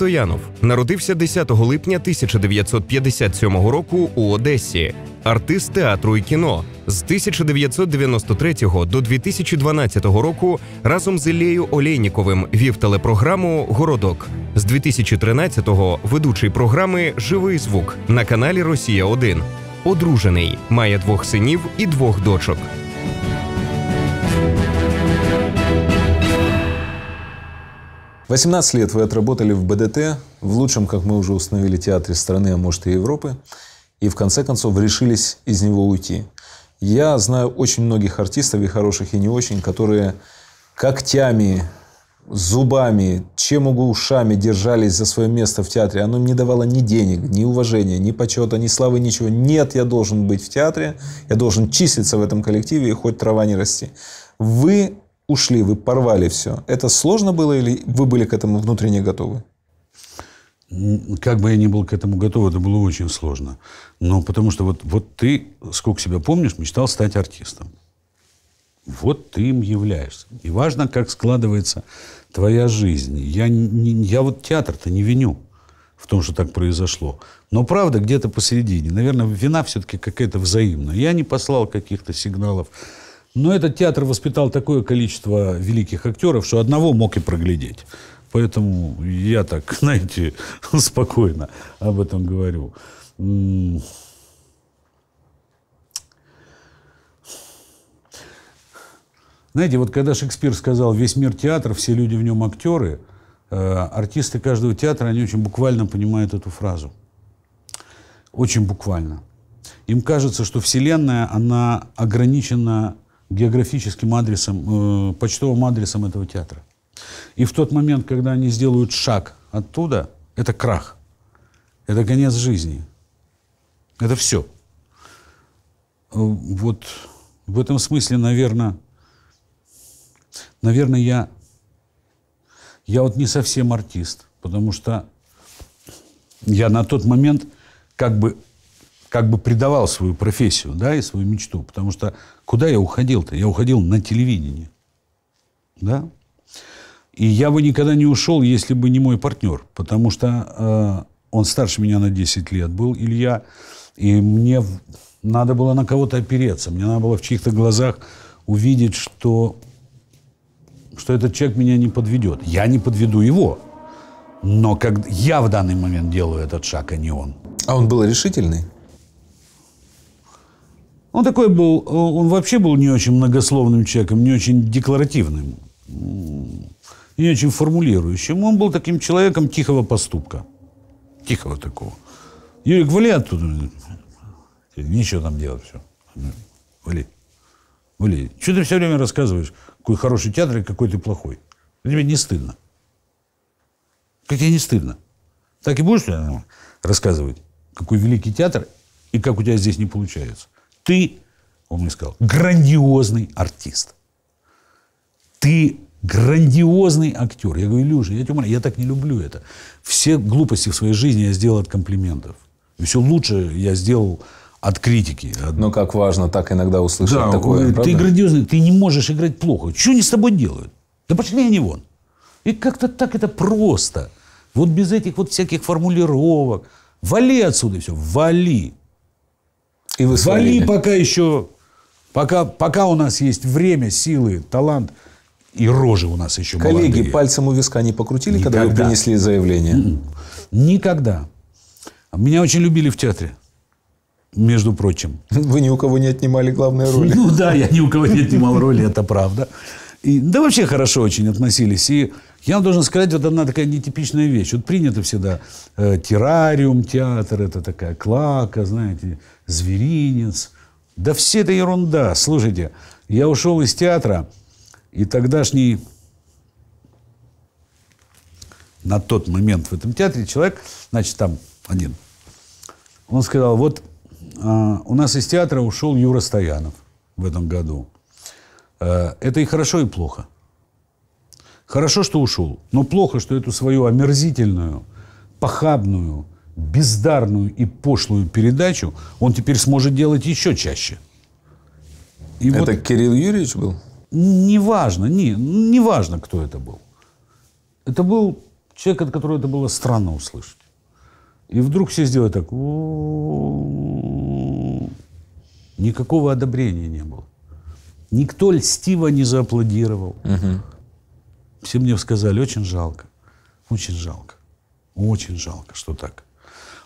Стоянов народився 10 липня 1957 року у Одесі, артист театру і кіно. З 1993 до 2012 року разом з Іллею Олейніковим вів телепрограму Городок. З 2013-го ведучий програми Живий звук на каналі Росія 1 Одружений має двох синів і двох дочок. 18 лет вы отработали в БДТ, в лучшем, как мы уже установили, театре страны, а может и Европы, и в конце концов решились из него уйти. Я знаю очень многих артистов, и хороших, и не очень, которые когтями, зубами, чем угодно ушами держались за свое место в театре. Оно им не давало ни денег, ни уважения, ни почета, ни славы, ничего. Нет, я должен быть в театре, я должен числиться в этом коллективе и хоть трава не расти. Вы ушли, вы порвали все. Это сложно было или вы были к этому внутренне готовы? Как бы я ни был к этому готов, это было очень сложно. Но потому что вот, вот ты, сколько себя помнишь, мечтал стать артистом. Вот ты им являешься. И важно, как складывается твоя жизнь. Я, не, я вот театр-то не виню в том, что так произошло. Но правда где-то посередине. Наверное, вина все-таки какая-то взаимная. Я не послал каких-то сигналов но этот театр воспитал такое количество великих актеров, что одного мог и проглядеть. Поэтому я так, знаете, спокойно об этом говорю. Знаете, вот когда Шекспир сказал «весь мир театр, все люди в нем актеры», э, артисты каждого театра, они очень буквально понимают эту фразу. Очень буквально. Им кажется, что Вселенная, она ограничена географическим адресом, э, почтовым адресом этого театра. И в тот момент, когда они сделают шаг оттуда, это крах, это конец жизни, это все. Э, вот в этом смысле, наверное, наверное, я, я вот не совсем артист, потому что я на тот момент как бы, как бы предавал свою профессию, да, и свою мечту, потому что Куда я уходил-то? Я уходил на телевидение. Да? И я бы никогда не ушел, если бы не мой партнер, потому что э, он старше меня на 10 лет был, Илья, и мне надо было на кого-то опереться, мне надо было в чьих-то глазах увидеть, что, что этот человек меня не подведет. Я не подведу его, но как я в данный момент делаю этот шаг, а не он. А он был решительный? Он такой был, он вообще был не очень многословным человеком, не очень декларативным, не очень формулирующим. Он был таким человеком тихого поступка. Тихого такого. Юрик, вали оттуда. Нечего там делать, все. Вали. Вали. Что ты все время рассказываешь? Какой хороший театр и какой ты плохой. Тебе не стыдно. Как тебе не стыдно? Так и будешь рассказывать, какой великий театр и как у тебя здесь не получается ты, он мне сказал, грандиозный артист. Ты грандиозный актер. Я говорю, Илюша, я тебя умоляю, я так не люблю это. Все глупости в своей жизни я сделал от комплиментов. И все лучше я сделал от критики. От... Но ну, как важно так иногда услышать да, такое. Ты правда? грандиозный, ты не можешь играть плохо. Что они с тобой делают? Да пошли они вон. И как-то так это просто. Вот без этих вот всяких формулировок. Вали отсюда все, вали. И вы Вали пока еще, пока, пока у нас есть время, силы, талант, и рожи у нас еще Коллеги молодые. пальцем у виска не покрутили, Никогда. когда вы принесли заявление? М-м. Никогда. Меня очень любили в театре. Между прочим. Вы ни у кого не отнимали главные роли. Ну да, я ни у кого не отнимал роли, это правда. И, да вообще хорошо очень относились. И я вам должен сказать, вот одна такая нетипичная вещь. Вот принято всегда э, террариум, театр, это такая клака, знаете, зверинец. Да все это ерунда. Слушайте, я ушел из театра, и тогдашний на тот момент в этом театре человек, значит, там один, он сказал, вот э, у нас из театра ушел Юра Стоянов в этом году. Э, это и хорошо, и плохо. Хорошо, что ушел, но плохо, что эту свою омерзительную, похабную, бездарную и пошлую передачу он теперь сможет делать еще чаще. И это вот, Кирилл Юрьевич был? Неважно, не, неважно, кто это был. Это был человек, от которого это было странно услышать. И вдруг все сделали так. Никакого одобрения не было. Никто льстиво не зааплодировал. Угу. Все мне сказали, очень жалко, очень жалко, очень жалко, что так.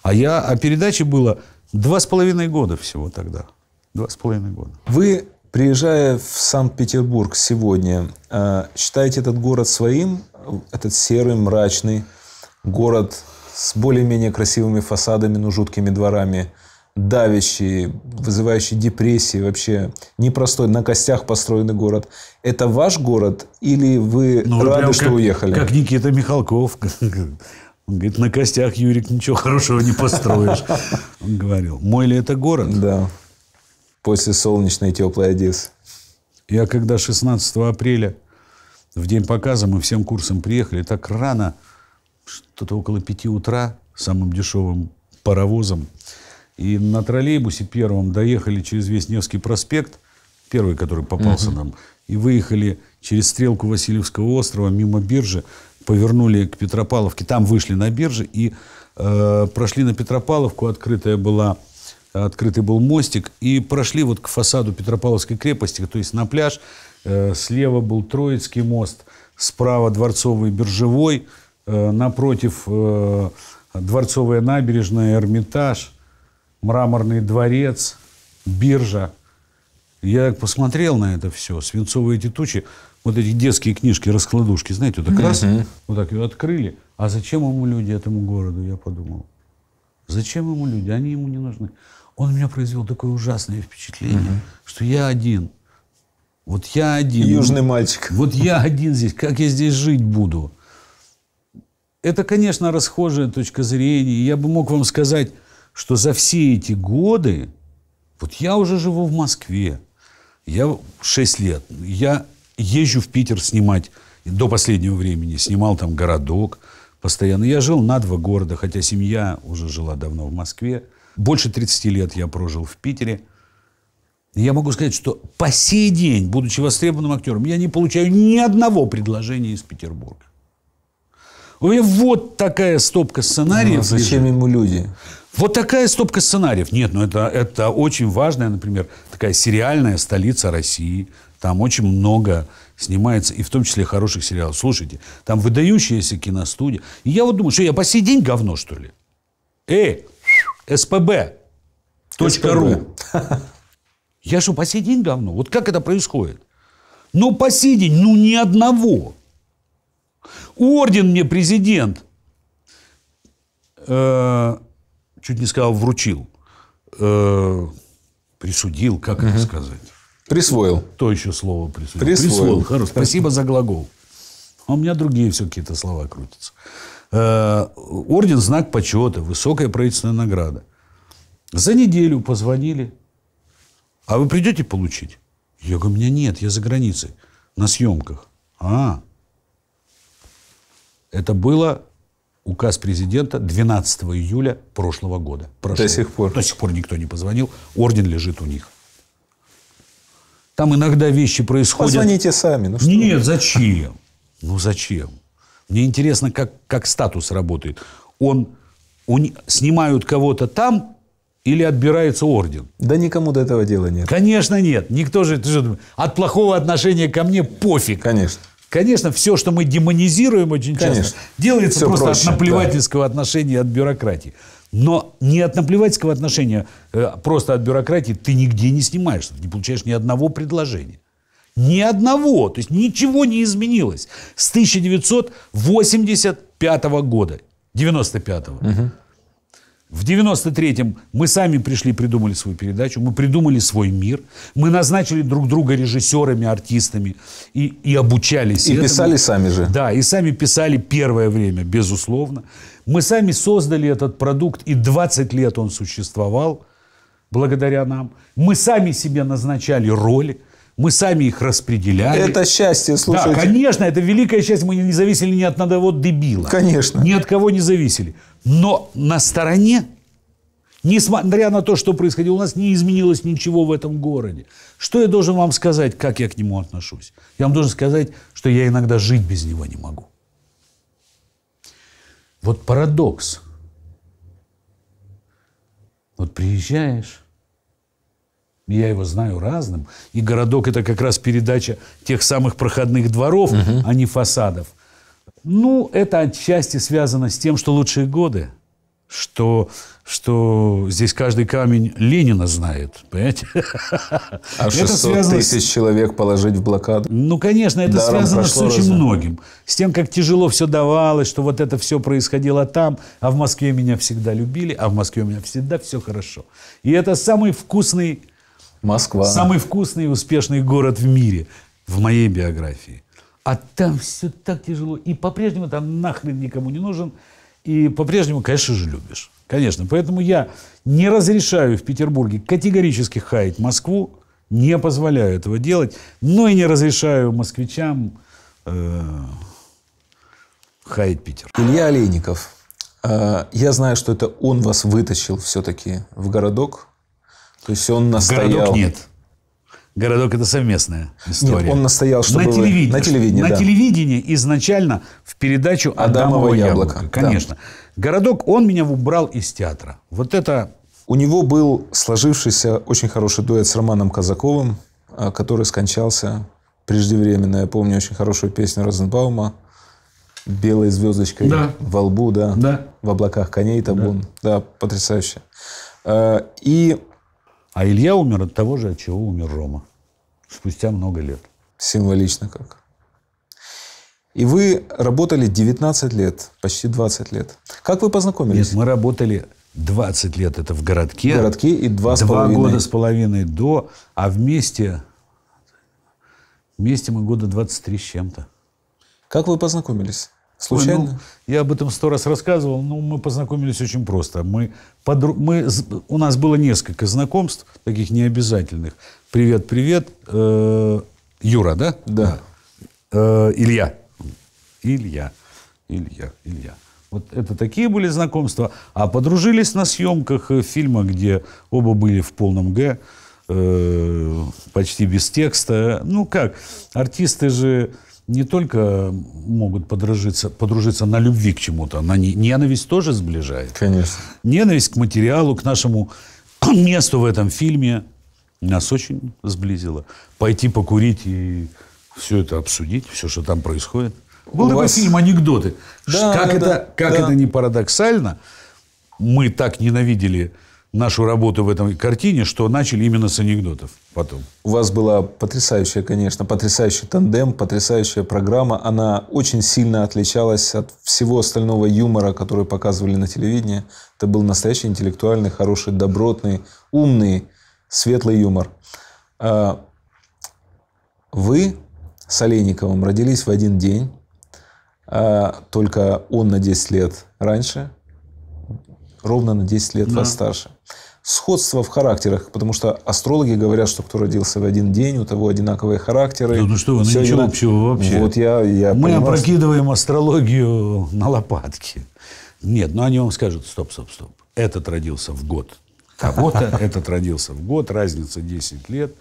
А я, а передачи было два с половиной года всего тогда. Два с половиной года. Вы, приезжая в Санкт-Петербург сегодня, э, считаете этот город своим? Этот серый, мрачный город с более-менее красивыми фасадами, но жуткими дворами – давящий, вызывающий депрессии, вообще непростой, на костях построенный город. Это ваш город или вы ну, рады, что как, уехали? Как Никита Михалков. Он говорит, на костях, Юрик, ничего хорошего не построишь. Он говорил. Мой ли это город? Да. После солнечной теплой Одессы. Я когда 16 апреля, в день показа, мы всем курсом приехали, так рано, что-то около пяти утра, самым дешевым паровозом и на троллейбусе первом доехали через весь Невский проспект, первый, который попался угу. нам, и выехали через стрелку Васильевского острова мимо биржи, повернули к Петропавловке, там вышли на бирже и э, прошли на Петропавловку, открытая была, открытый был мостик, и прошли вот к фасаду Петропавловской крепости, то есть на пляж. Э, слева был Троицкий мост, справа Дворцовый биржевой, э, напротив э, Дворцовая набережная, Эрмитаж, мраморный дворец, биржа. Я посмотрел на это все, свинцовые эти тучи, вот эти детские книжки, раскладушки, знаете, вот так раз, вот так ее открыли. А зачем ему люди, этому городу, я подумал. Зачем ему люди? Они ему не нужны. Он у меня произвел такое ужасное впечатление, что я один. Вот я один. Южный мальчик. Вот я один здесь. Как я здесь жить буду? Это, конечно, расхожая точка зрения. Я бы мог вам сказать, что за все эти годы, вот я уже живу в Москве, я 6 лет, я езжу в Питер снимать, до последнего времени снимал там городок постоянно. Я жил на два города, хотя семья уже жила давно в Москве. Больше 30 лет я прожил в Питере. я могу сказать, что по сей день, будучи востребованным актером, я не получаю ни одного предложения из Петербурга. У меня вот такая стопка сценариев. Ну, а зачем лежит. ему люди? Вот такая стопка сценариев. Нет, ну это, это очень важная, например, такая сериальная столица России. Там очень много снимается, и в том числе хороших сериалов. Слушайте, там выдающаяся киностудия. И я вот думаю, что я по сей день говно, что ли? Эй, СПБ. Точка ру. Я что, по сей день говно? Вот как это происходит? Ну, по сей день, ну, ни одного. Орден мне президент э, чуть не сказал, вручил. Э, присудил, как угу. это сказать? Присвоил. То еще слово присудил. Присвоил. Присвоил. Хорошо. Спасибо за глагол. А у меня другие все какие-то слова крутятся. Э, орден – знак почета, высокая правительственная награда. За неделю позвонили. А вы придете получить? Я говорю, меня нет, я за границей, на съемках. А, это было указ президента 12 июля прошлого года. Прошел. До сих пор. До сих пор никто не позвонил. Орден лежит у них. Там иногда вещи происходят... Позвоните сами. Ну, что Нет, вы? зачем? Ну, зачем? Мне интересно, как, как статус работает. Он, он снимают кого-то там или отбирается орден? Да никому до этого дела нет. Конечно нет. Никто же... От плохого отношения ко мне пофиг. Конечно. Конечно, все, что мы демонизируем очень часто, Конечно. делается все просто проще, от наплевательского да. отношения, от бюрократии. Но не от наплевательского отношения, э, просто от бюрократии ты нигде не снимаешься, ты не получаешь ни одного предложения. Ни одного. То есть ничего не изменилось с 1985 года, 95 -го. угу. В 93-м мы сами пришли, придумали свою передачу, мы придумали свой мир, мы назначили друг друга режиссерами, артистами и, и обучались. И этому. писали сами же. Да, и сами писали первое время, безусловно. Мы сами создали этот продукт, и 20 лет он существовал благодаря нам. Мы сами себе назначали роли. Мы сами их распределяли. Это счастье, слушайте. Да, конечно, это великая счастье. Мы не зависели ни от одного дебила. Конечно. Ни от кого не зависели. Но на стороне, несмотря на то, что происходило у нас, не изменилось ничего в этом городе. Что я должен вам сказать, как я к нему отношусь? Я вам должен сказать, что я иногда жить без него не могу. Вот парадокс. Вот приезжаешь, я его знаю разным, и городок это как раз передача тех самых проходных дворов, угу. а не фасадов – ну, это отчасти связано с тем, что лучшие годы, что, что здесь каждый камень Ленина знает, понимаете? А 600 это связано тысяч человек положить в блокаду? Ну, конечно, это Даром связано с очень разум. многим. С тем, как тяжело все давалось, что вот это все происходило там, а в Москве меня всегда любили, а в Москве у меня всегда все хорошо. И это самый вкусный... Москва. Самый вкусный и успешный город в мире в моей биографии. А там все так тяжело. И по-прежнему там нахрен никому не нужен. И по-прежнему, конечно же, любишь. Конечно. Поэтому я не разрешаю в Петербурге категорически хаять Москву. Не позволяю этого делать. Но и не разрешаю москвичам э, хаять Питер. Илья Олейников. Э, я знаю, что это он вас вытащил все-таки в городок. То есть он настоял. Городок нет городок это совместная история. Нет, он настоял, что на На телевидении, на да. телевидении изначально в передачу Адамово, Адамово яблоко. Конечно. Да. Городок он меня убрал из театра. Вот это. У него был сложившийся очень хороший дуэт с Романом Казаковым, а, который скончался преждевременно. Я помню очень хорошую песню Розенбаума белой звездочкой да. во лбу, да, да, в облаках коней табун, да, да потрясающе. А, и а Илья умер от того же, от чего умер Рома. Спустя много лет. Символично как. И вы работали 19 лет, почти 20 лет. Как вы познакомились? Нет, мы работали 20 лет это в городке. В городке и два с половиной. года с половиной до, а вместе, вместе мы года 23 с чем-то. Как вы познакомились? Случайно? Ой, ну, я об этом сто раз рассказывал, но мы познакомились очень просто. Мы, подруг... мы... У нас было несколько знакомств, таких необязательных. Привет, привет. Э... Юра, да? Да. Э, Илья. Илья. Илья. Илья. Вот это такие были знакомства. А подружились на съемках э, фильма, где оба были в полном «Г», э, почти без текста. Ну как, артисты же не только могут подружиться, подружиться на любви к чему-то, на ненависть тоже сближает. Конечно. Ненависть к материалу, к нашему месту в этом фильме нас очень сблизила. Пойти покурить и все это обсудить, все, что там происходит. Был У такой вас... фильм «Анекдоты». Да, как да, это, как да. это не парадоксально, мы так ненавидели нашу работу в этом картине, что начали именно с анекдотов потом. У вас была потрясающая, конечно, потрясающий тандем, потрясающая программа. Она очень сильно отличалась от всего остального юмора, который показывали на телевидении. Это был настоящий интеллектуальный, хороший, добротный, умный, светлый юмор. А, вы с Олейниковым родились в один день, а, только он на 10 лет раньше, ровно на 10 лет да. вас старше сходство в характерах, потому что астрологи говорят, что кто родился в один день, у того одинаковые характеры. Да, ну что вы, ну ничего одинак... общего вообще. Вот я, я Мы понимаю, опрокидываем что... астрологию на лопатки. Нет, ну они вам скажут, стоп, стоп, стоп. Этот родился в год того-то, этот родился в год, разница 10 лет.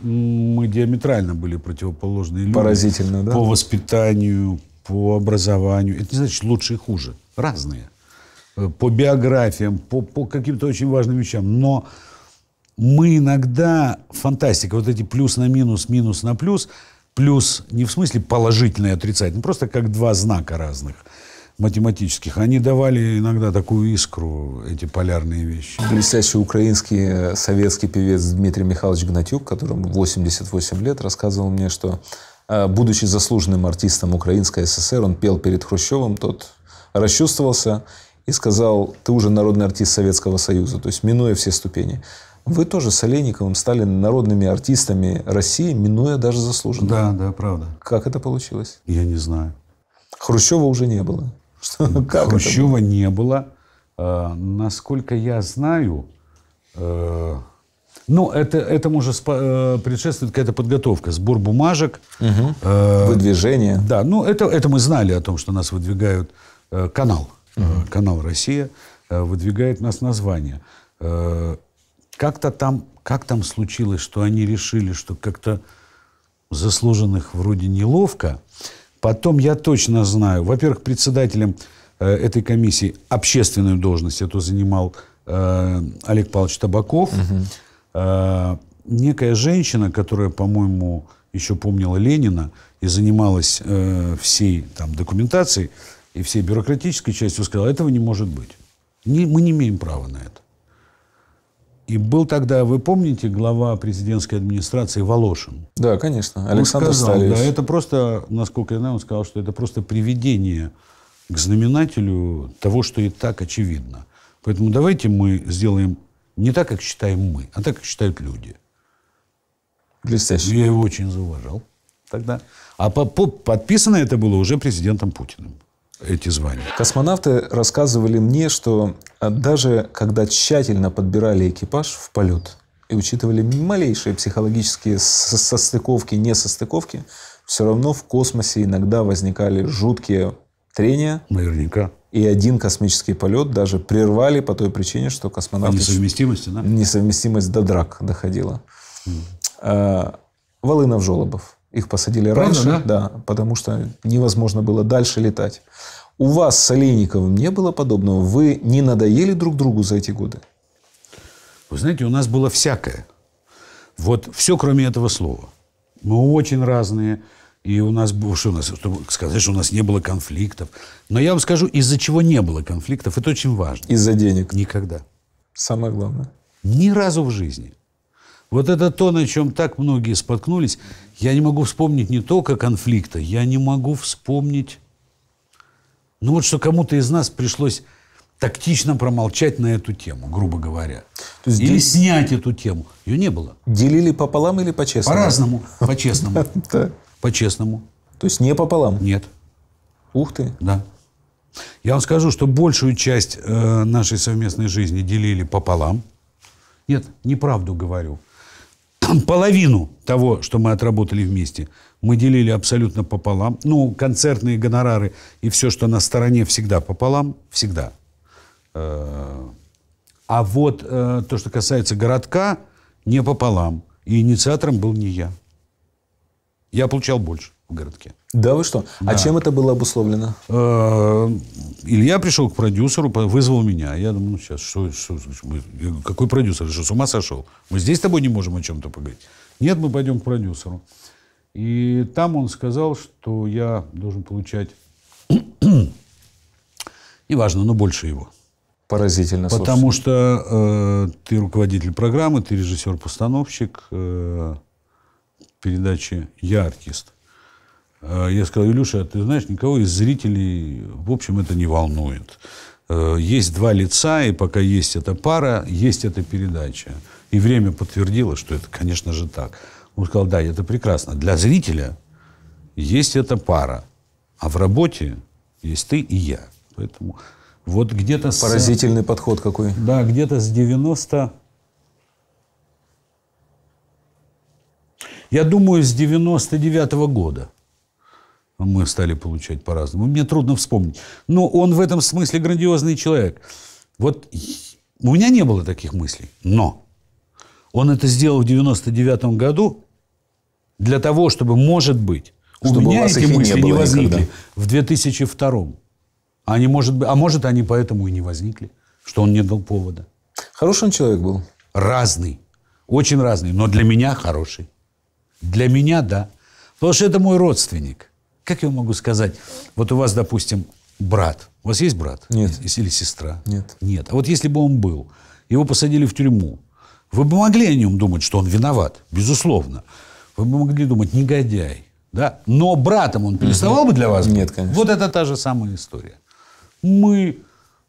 Мы диаметрально были противоположные люди. Поразительно, да? По воспитанию, по образованию. Это не значит лучше и хуже. Разные. Э, по биографиям, по, по каким-то очень важным вещам. Но мы иногда, фантастика, вот эти плюс на минус, минус на плюс, плюс не в смысле положительный и отрицательный, просто как два знака разных математических. Они давали иногда такую искру, эти полярные вещи. Блестящий украинский э, советский певец Дмитрий Михайлович Гнатюк, которому 88 лет, рассказывал мне, что э, будучи заслуженным артистом Украинской ССР, он пел перед Хрущевым, тот расчувствовался и сказал, ты уже народный артист Советского Союза, то есть минуя все ступени. Вы тоже с Олейниковым стали народными артистами России, минуя даже заслуженно. Да, да, правда. Как это получилось? Я не знаю. Хрущева уже не было. Что, как Хрущева было? не было. Э, насколько я знаю, э, ну, это, этому же спо- э, предшествует какая-то подготовка, сбор бумажек. Угу. Э, Выдвижение. Да, ну это, это мы знали о том, что нас выдвигают э, канал mm канал «Россия» э, выдвигает нас название. Э, как-то там, как там случилось, что они решили, что как-то заслуженных вроде неловко. Потом я точно знаю, во-первых, председателем этой комиссии общественную должность эту занимал Олег Павлович Табаков. Угу. Некая женщина, которая, по-моему, еще помнила Ленина и занималась всей там документацией, и всей бюрократической частью сказал, этого не может быть. Не, мы не имеем права на это. И был тогда, вы помните, глава президентской администрации Волошин? Да, конечно. Александр он сказал, Да, это просто, насколько я знаю, он сказал, что это просто приведение к знаменателю того, что и так очевидно. Поэтому давайте мы сделаем не так, как считаем мы, а так, как считают люди. Блестяще. Я его очень зауважал тогда. А по, по, подписано это было уже президентом Путиным эти звания. Космонавты рассказывали мне, что а, даже когда тщательно подбирали экипаж в полет и учитывали малейшие психологические состыковки, несостыковки, все равно в космосе иногда возникали жуткие трения. Наверняка. И один космический полет даже прервали по той причине, что космонавты... несовместимость, да? Несовместимость до драк доходила. Mm. Волынов-Жолобов. Их посадили Правда, раньше, да? да, потому что невозможно было дальше летать. У вас с Олейниковым не было подобного? Вы не надоели друг другу за эти годы? Вы знаете, у нас было всякое. Вот все, кроме этого слова. Мы очень разные. И у нас было, что у нас, чтобы сказать, что у нас не было конфликтов. Но я вам скажу, из-за чего не было конфликтов, это очень важно. Из-за денег. Никогда. Самое главное. Ни разу в жизни. Вот это то, на чем так многие споткнулись. Я не могу вспомнить не только конфликта, я не могу вспомнить... Ну вот что кому-то из нас пришлось тактично промолчать на эту тему, грубо говоря. То есть или дел... снять эту тему. Ее не было. Делили пополам или по-честному? По-разному. По-честному. По-честному. То есть не пополам? Нет. Ух ты. Да. Я вам скажу, что большую часть э, нашей совместной жизни делили пополам. Нет, неправду говорю половину того, что мы отработали вместе, мы делили абсолютно пополам. Ну, концертные гонорары и все, что на стороне, всегда пополам, всегда. Э, а вот э, то, что касается городка, не пополам. И инициатором был не я. Я получал больше в городке. Да вы что? А да. А чем это было обусловлено? Э, Илья пришел к продюсеру, вызвал меня. Я думаю, ну сейчас, что, что, какой продюсер? Что, с ума сошел? Мы здесь с тобой не можем о чем-то поговорить. Нет, мы пойдем к продюсеру. И там он сказал, что я должен получать, неважно, но больше его. Поразительно. Потому слушайте. что э, ты руководитель программы, ты режиссер-постановщик э, передачи «Я артист». Э, я сказал, Илюша, ты знаешь, никого из зрителей, в общем, это не волнует. Э, есть два лица, и пока есть эта пара, есть эта передача. И время подтвердило, что это, конечно же, так. Он сказал, да, это прекрасно. Для зрителя есть эта пара, а в работе есть ты и я. Поэтому вот где-то... Поразительный с, подход какой. Да, где-то с 90... Я думаю, с 99 -го года мы стали получать по-разному. Мне трудно вспомнить. Но он в этом смысле грандиозный человек. Вот у меня не было таких мыслей. Но он это сделал в 99 году для того, чтобы, может быть, чтобы у меня у вас эти мысли не, не возникли никогда. в 2002 -м. А они, может быть, а может, они поэтому и не возникли, что он не дал повода. Хороший он человек был? Разный. Очень разный. Но для меня хороший. Для меня – да. Потому что это мой родственник – как я могу сказать, вот у вас, допустим, брат. У вас есть брат? Нет. Или сестра? Нет. Нет. А вот если бы он был, его посадили в тюрьму, вы бы могли о нем думать, что он виноват, безусловно. Вы бы могли думать, негодяй. Да? Но братом он переставал угу. бы для вас? Нет, конечно. Вот это та же самая история. Мы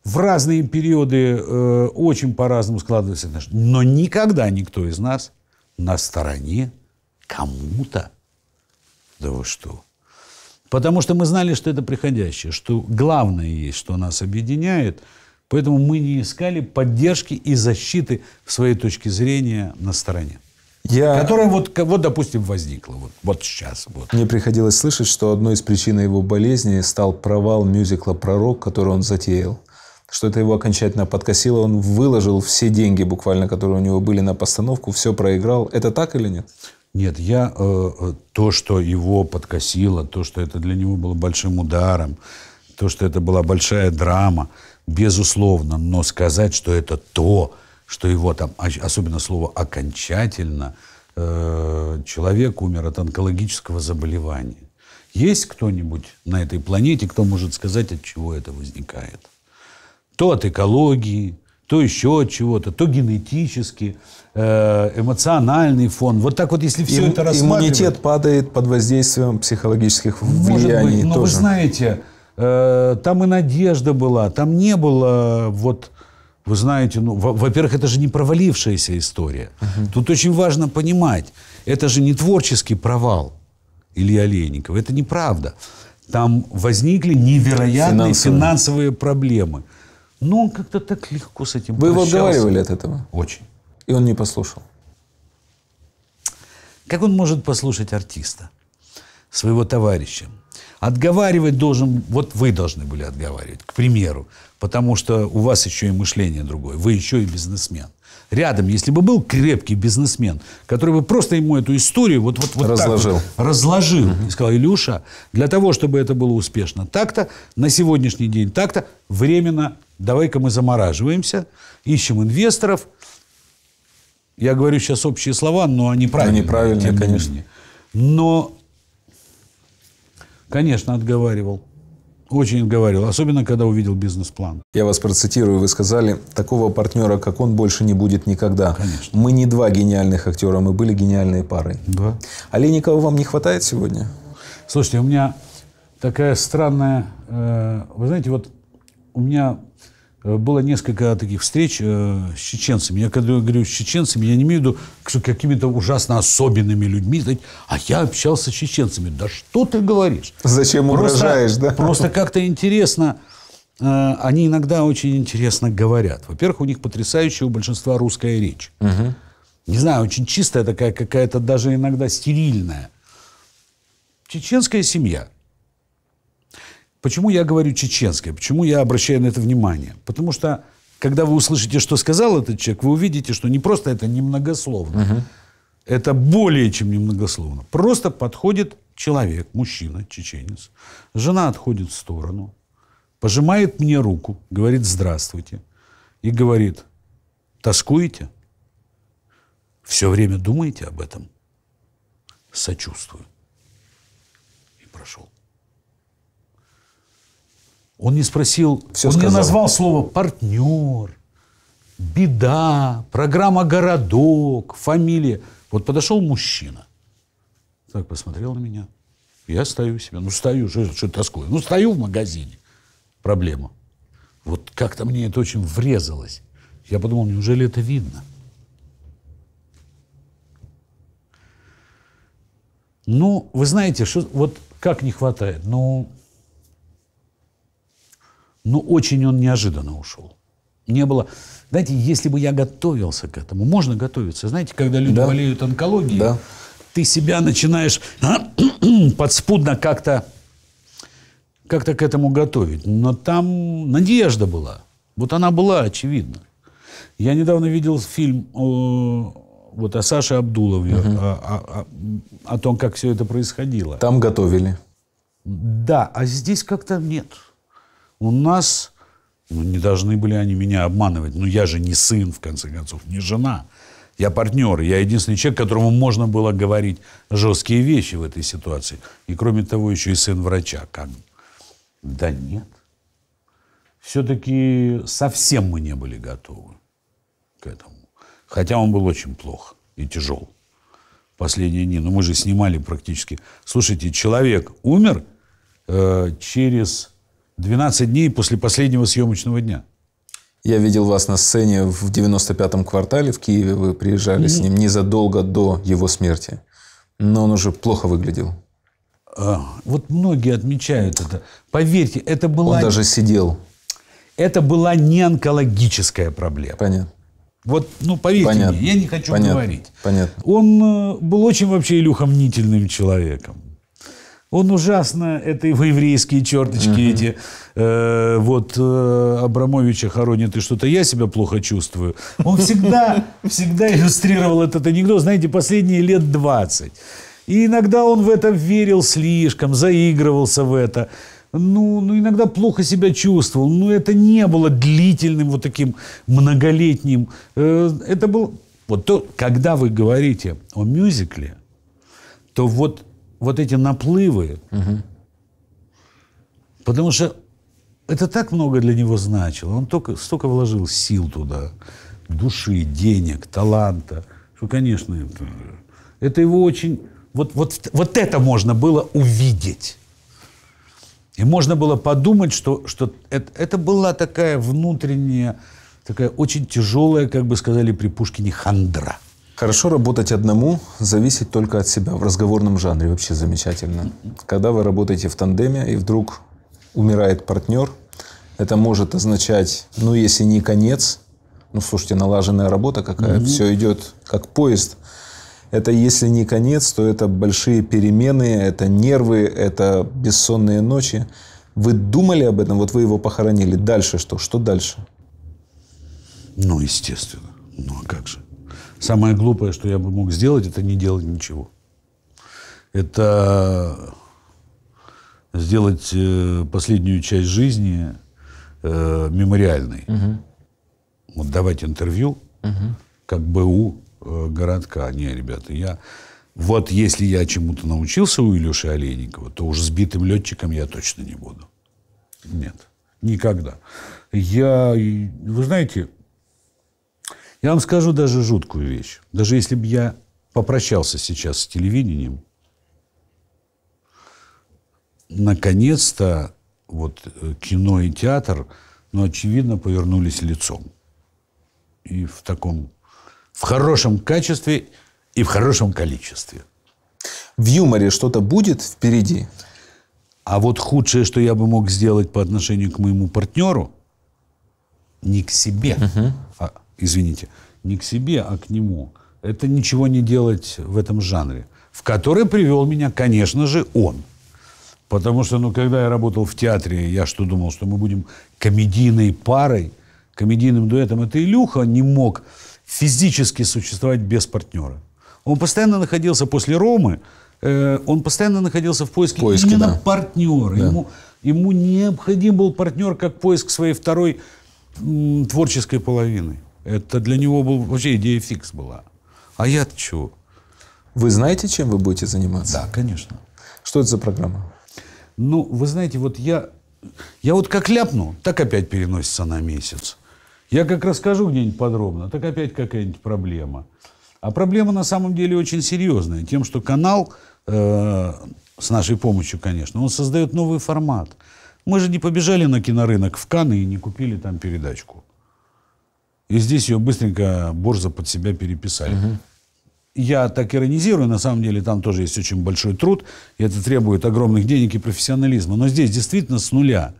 в разные периоды э, очень по-разному складывались, отношения. Но никогда никто из нас на стороне кому-то. Да вы что? Потому что мы знали, что это приходящее, что главное есть, что нас объединяет. Поэтому мы не искали поддержки и защиты в своей точке зрения на стороне. Я... Которая вот, вот, допустим, возникла вот, вот сейчас. Вот. Мне приходилось слышать, что одной из причин его болезни стал провал мюзикла «Пророк», который он затеял. Что это его окончательно подкосило. Он выложил все деньги буквально, которые у него были на постановку, все проиграл. Это так или нет? Нет, я э, э, то, что его подкосило, то, что это для него было большим ударом, то, что это была большая драма, безусловно, но сказать, что это то, что его там, а, особенно слово окончательно, э, человек умер от онкологического заболевания. Есть кто-нибудь на этой планете, кто может сказать, от чего это возникает? То от экологии, то еще от чего-то, то генетически, э, эмоциональный фон. Вот так вот, если все Им, это рассматривать... Иммунитет падает под воздействием психологических влияний Может быть, но тоже. вы знаете, э, там и надежда была, там не было вот... Вы знаете, ну, во-первых, это же не провалившаяся история. Угу. Тут очень важно понимать, это же не творческий провал Ильи Олейникова, это неправда. Там возникли невероятные финансовые, финансовые проблемы – но он как-то так легко с этим Вы его отговаривали от этого? Очень. И он не послушал? Как он может послушать артиста, своего товарища? Отговаривать должен, вот вы должны были отговаривать, к примеру, потому что у вас еще и мышление другое, вы еще и бизнесмен. Рядом, если бы был крепкий бизнесмен, который бы просто ему эту историю вот, вот, вот разложил, так вот, разложил угу. и сказал, Илюша, для того, чтобы это было успешно так-то, на сегодняшний день так-то, временно давай-ка мы замораживаемся, ищем инвесторов. Я говорю сейчас общие слова, но они правильные. Они правильные, конечно. Менее. Но, конечно, отговаривал. Очень отговаривал, особенно когда увидел бизнес-план. Я вас процитирую, вы сказали, такого партнера, как он, больше не будет никогда. Конечно. Мы не два гениальных актера, мы были гениальной парой. Да. Олейникова вам не хватает сегодня? Слушайте, у меня такая странная... Э, вы знаете, вот у меня Э, было несколько таких встреч э, с чеченцами. Я когда говорю с чеченцами, я не имею в виду какими-то ужасно особенными людьми. А я общался с чеченцами. Да что ты говоришь? Зачем угрожаешь, просто, да? Просто как-то интересно. Э, они иногда очень интересно говорят. Во-первых, у них потрясающая у большинства русская речь. Угу. Не знаю, очень чистая такая, какая-то даже иногда стерильная. Чеченская семья – Почему я говорю чеченское? Почему я обращаю на это внимание? Потому что, когда вы услышите, что сказал этот человек, вы увидите, что не просто это немногословно. Угу. Это более чем немногословно. Просто подходит человек, мужчина, чеченец. Жена отходит в сторону, пожимает мне руку, говорит «здравствуйте» и говорит «тоскуете?» Все время думаете об этом? Сочувствую. Он не спросил, Все он сказал. не назвал слово партнер, беда, программа городок, фамилия. Вот подошел мужчина, так посмотрел на меня. Я стою себе, ну стою, что, что тоскую? Ну стою в магазине, проблема. Вот как-то мне это очень врезалось. Я подумал, неужели это видно? Ну, вы знаете, что, вот как не хватает? Ну, но очень он неожиданно ушел. Не было... Знаете, если бы я готовился к этому, можно готовиться. Знаете, когда люди да. болеют онкологией, да. ты себя начинаешь подспудно как-то как-то к этому готовить. Но там надежда была. Вот она была, очевидно. Я недавно видел фильм о, э, вот о Саше Абдулове, угу. о, о, о том, как все это происходило. Там готовили. Да, а здесь как-то нет у нас, ну, не должны были они меня обманывать. Ну, я же не сын, в конце концов, не жена. Я партнер, я единственный человек, которому можно было говорить жесткие вещи в этой ситуации. И кроме того, еще и сын врача. Как? Да нет. Все-таки совсем мы не были готовы к этому. Хотя он был очень плох и тяжел. Последние дни. Но мы же снимали практически. Слушайте, человек умер э, через 12 дней после последнего съемочного дня. Я видел вас на сцене в 95-м квартале в Киеве. Вы приезжали mm-hmm. с ним незадолго до его смерти. Но он уже плохо выглядел. А, вот многие отмечают это. Поверьте, это была... Он даже сидел. Это была не онкологическая проблема. Понятно. Вот, ну, поверьте Понятно. мне, я не хочу Понятно. говорить. Понятно. Он э, был очень вообще, Илюха, мнительным человеком. Он ужасно, этой его еврейские черточки угу. эти. Э, вот э, Абрамовича хоронят, и что-то я себя плохо чувствую. Он всегда, всегда иллюстрировал этот анекдот, знаете, последние лет 20. И иногда он в это верил слишком, заигрывался в это. Ну, ну, иногда плохо себя чувствовал. Но ну, это не было длительным, вот таким многолетним. Э, это был... Вот то, когда вы говорите о мюзикле, то вот вот эти наплывы, угу. потому что это так много для него значило. Он только, столько вложил сил туда, души, денег, таланта, что, конечно, это, это его очень... Вот, вот, вот это можно было увидеть. И можно было подумать, что, что это, это была такая внутренняя, такая очень тяжелая, как бы сказали при Пушкине, хандра. Хорошо работать одному, зависеть только от себя. В разговорном жанре вообще замечательно. Когда вы работаете в тандеме, и вдруг умирает партнер, это может означать, ну, если не конец, ну, слушайте, налаженная работа какая, угу. все идет как поезд. Это если не конец, то это большие перемены, это нервы, это бессонные ночи. Вы думали об этом, вот вы его похоронили. Дальше что? Что дальше? Ну, естественно. Ну, а как же? Самое глупое, что я бы мог сделать, это не делать ничего. Это сделать э, последнюю часть жизни э, мемориальной. Угу. Вот давать интервью, угу. как БУ э, городка. А не, ребята, я... Вот если я чему-то научился у Илюши Олейникова, то уж сбитым летчиком я точно не буду. Нет. Никогда. Я... Вы знаете, я вам скажу даже жуткую вещь. Даже если бы я попрощался сейчас с телевидением, наконец-то вот э, кино и театр, ну, очевидно, повернулись лицом. И в таком, в хорошем качестве и в хорошем количестве. В юморе что-то будет впереди? А вот худшее, что я бы мог сделать по отношению к моему партнеру, не к себе, угу. а извините, не к себе, а к нему. Это ничего не делать в этом жанре, в который привел меня, конечно же, он. Потому что, ну, когда я работал в театре, я что думал, что мы будем комедийной парой, комедийным дуэтом. Это Илюха не мог физически существовать без партнера. Он постоянно находился после Ромы, э, он постоянно находился в поиске, поиске именно да. партнера. Да. Ему, ему необходим был партнер как поиск своей второй м, творческой половины. Это для него был вообще идея фикс была. А я-то чего? Вы знаете, чем вы будете заниматься? Да, конечно. Что это за программа? Ну, вы знаете, вот я, я вот как ляпну, так опять переносится на месяц. Я как расскажу где-нибудь подробно, так опять какая-нибудь проблема. А проблема на самом деле очень серьезная. Тем, что канал, э, с нашей помощью, конечно, он создает новый формат. Мы же не побежали на кинорынок в Каны и не купили там передачку. И здесь ее быстренько Борза под себя переписали. Угу. Я так иронизирую, на самом деле там тоже есть очень большой труд, и это требует огромных денег и профессионализма. Но здесь действительно с нуля.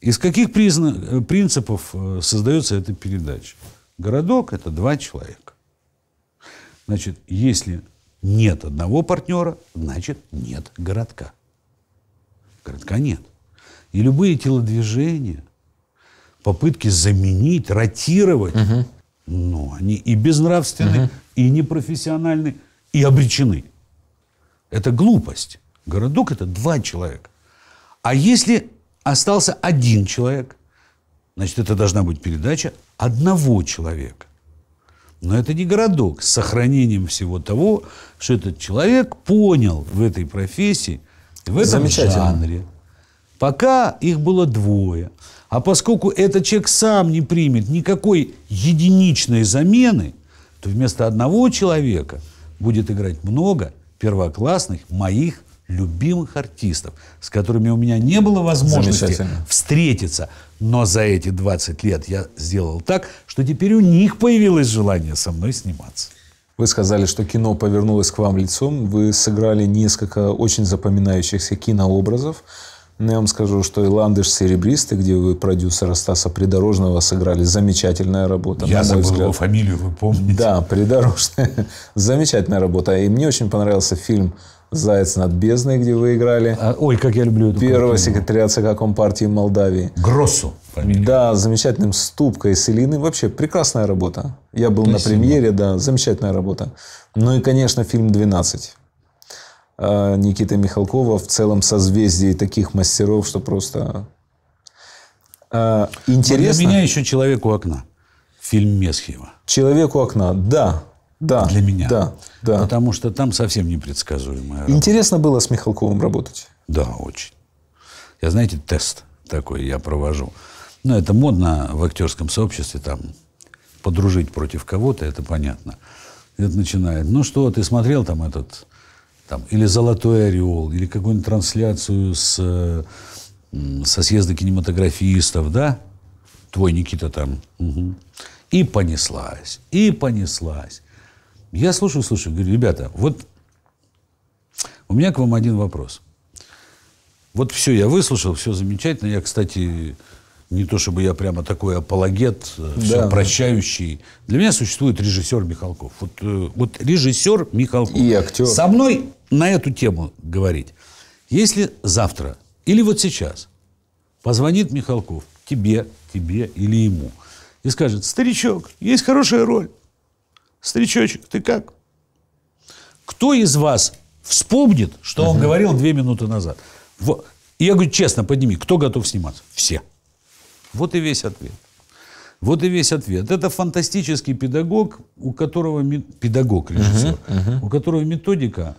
Из каких призна... Э, принципов э, создается эта передача? Городок – это два человека. Значит, если нет одного партнера, значит, нет городка. Городка нет. И любые телодвижения – попытки заменить, ротировать, угу. ну, они и безнравственны, угу. и непрофессиональны, и обречены. Это глупость. Городок – это два человека. А если остался один человек, значит, это должна быть передача одного человека. Но это не городок с сохранением всего того, что этот человек понял в этой профессии, в этом жанре. Пока их было двое – а поскольку этот человек сам не примет никакой единичной замены, то вместо одного человека будет играть много первоклассных моих любимых артистов, с которыми у меня не было возможности встретиться. Но за эти 20 лет я сделал так, что теперь у них появилось желание со мной сниматься. Вы сказали, что кино повернулось к вам лицом. Вы сыграли несколько очень запоминающихся кинообразов. Но ну, я вам скажу, что и «Ландыш серебристый», где вы продюсера Стаса Придорожного сыграли, замечательная работа. Я забыл взгляд. его фамилию, вы помните? Да, Придорожный. Замечательная работа. И мне очень понравился фильм «Заяц над бездной», где вы играли. А, ой, как я люблю эту Первого секретаря ЦК Компартии Молдавии. Гроссу фамилия. Да, замечательным Ступкой с Илиной. Вообще прекрасная работа. Я был Спасибо. на премьере, да, замечательная работа. Ну и, конечно, фильм «12». А, Никиты Михалкова в целом созвездии таких мастеров, что просто э, интересно. Для меня еще «Человек у окна» фильм Месхиева. «Человек у окна», да. Да, для меня. Да, да. Потому что там совсем непредсказуемая работа. Интересно было с Михалковым работать? Да, очень. Я, знаете, тест такой я провожу. Ну, это модно в актерском сообществе, там, подружить против кого-то, это понятно. Это начинает. Ну что, ты смотрел там этот там, или «Золотой орел», или какую-нибудь трансляцию с, со съезда кинематографистов, да? Твой Никита там. Угу. И понеслась, и понеслась. Я слушаю, слушаю, говорю, ребята, вот у меня к вам один вопрос. Вот все я выслушал, все замечательно. Я, кстати, не то чтобы я прямо такой апологет, э, да, все прощающий. Для меня существует режиссер Михалков. Вот, э, вот режиссер Михалков. И актер. Со мной на эту тему говорить. Если завтра или вот сейчас позвонит Михалков тебе, тебе или ему и скажет, старичок, есть хорошая роль. Старичочек, ты как? Кто из вас вспомнит, что он говорил две минуты назад? И я говорю, честно, подними, кто готов сниматься? Все. Вот и весь ответ. Вот и весь ответ. Это фантастический педагог, у которого педагог режиссер, uh-huh, uh-huh. у которого методика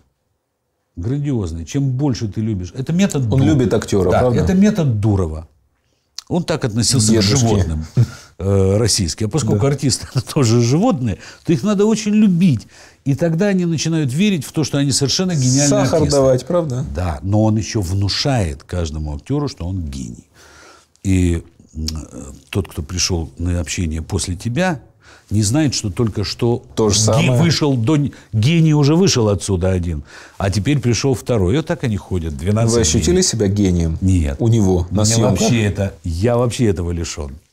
грандиозная. Чем больше ты любишь, это метод. Он Дурова. любит актера, да, правда? Это метод Дурова. Он так относился Дедушки. к животным э, российским. А поскольку да. артисты тоже животные, то их надо очень любить. И тогда они начинают верить в то, что они совершенно гениальные Сахар артисты. давать, правда? Да, но он еще внушает каждому актеру, что он гений. И тот, кто пришел на общение после тебя, не знает, что только что То же самое. вышел до... гений уже вышел отсюда один, а теперь пришел второй. И вот так они ходят 12 Вы ощутили дней. себя гением? Нет. У него на Мне съемках? Вообще это, я вообще этого лишен.